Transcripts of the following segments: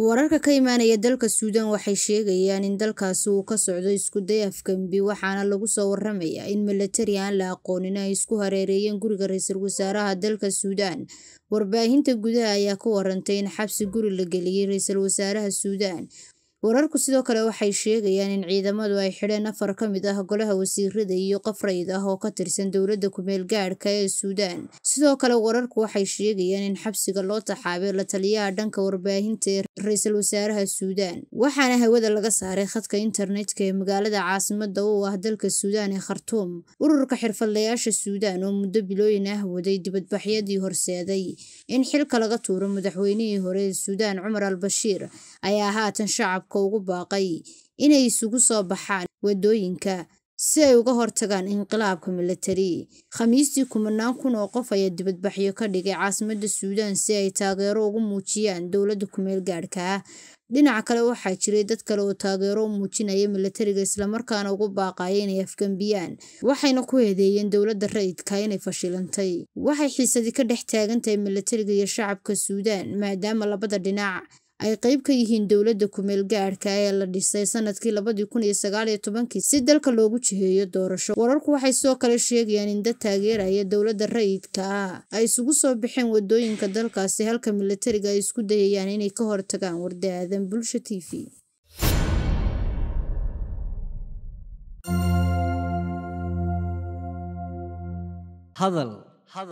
wararka ka imaanaya dalka suudan waxay sheegayaan in dalkaasi uu ka socdo isku day afgembi waxaana lagu soo waramayaa in milatari aan la aqoonin ay isku hareereeyeen guriga ra-iisul wasaaraha dalka suudan warbaahinta gudaha ayaa ka warantay in xabsi guri la geliyey ra-iisul wasaaraha suudan wararku sidoo kale waxay sheegayaan in ciidamadu ay xidheen afar ka mid ah golaha wasiirada iyo qof rayd ah oo ka tirsan dowladda kumeelgaadhka ah ee suudaan sidoo kale wararku waxay sheegayaan in xabsiga loo taxaabay la taliyaha dhanka warbaahinta ee ra-iisul wasaaraha suudaan waxaana hawada laga saaray khadka internetka ee magaalada caasimada u ah dalka suudaan ee khartuum ururka xirfadlayaasha suudaan oo muddo bilooyin ah waday dibadbaxyadii horseeday in xilka laga tuuro madaxweynihii hore ee suudaan cumar al bashiir ayaa haatan shacabka shacabka ugu baaqay inay isugu soo baxaan wadooyinka si ay uga hortagaan inqilaabka milatari khamiistii kumanaan kun oo qof ayaa dibadbaxyo ka dhigay caasimada suudaan si ay taageero ugu muujiyaan dowladda kumeel gaadhka ah. dhinaca kale waxaa jiray dad kale oo taageero u muujinaya milatariga islamarkaana ugu baaqaya inay afgambiyaan waxayna ku hedeeyeen dowladda rayidka inay fashilantay waxay xiisadii ka dhex taagantahay milatariga iyo shacabka suudaan maadaama labada dhinac ay qayb ka yihiin dowladda kumeel gaadhka ah ee la dhisay sanadkii labadii kun iyo sagaaliyo tobankii si dalka loogu jiheeyo doorasho wararku waxay sidoo kale sheegayaan in dad taageeraya dowladda rayidka ah ay isugu soo baxeen wadooyinka dalkaasi halka milatariga ay isku dayayaan inay ka hortagaan wardaadan bulsha t v hadal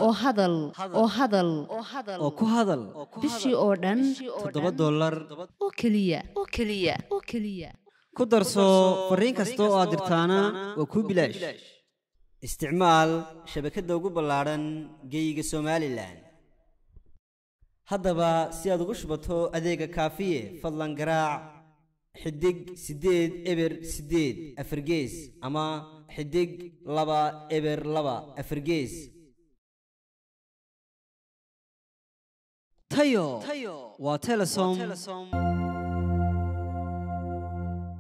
oo hadal oo hadal oo ku hadal bishii oo dhan toddoba dollar oo keliya oo keliya oo keliya ku darso fariin kasta oo aad dirtaana waa kuu bilaash isticmaal shabakadda ugu ballaadhan geyga somalilan haddaba si aad ugu shubato adeega kaafiye fadlan garaac xidig siddeed eber siddeed afargees ama xidig laba eber laba afargees 他有，我太乐松。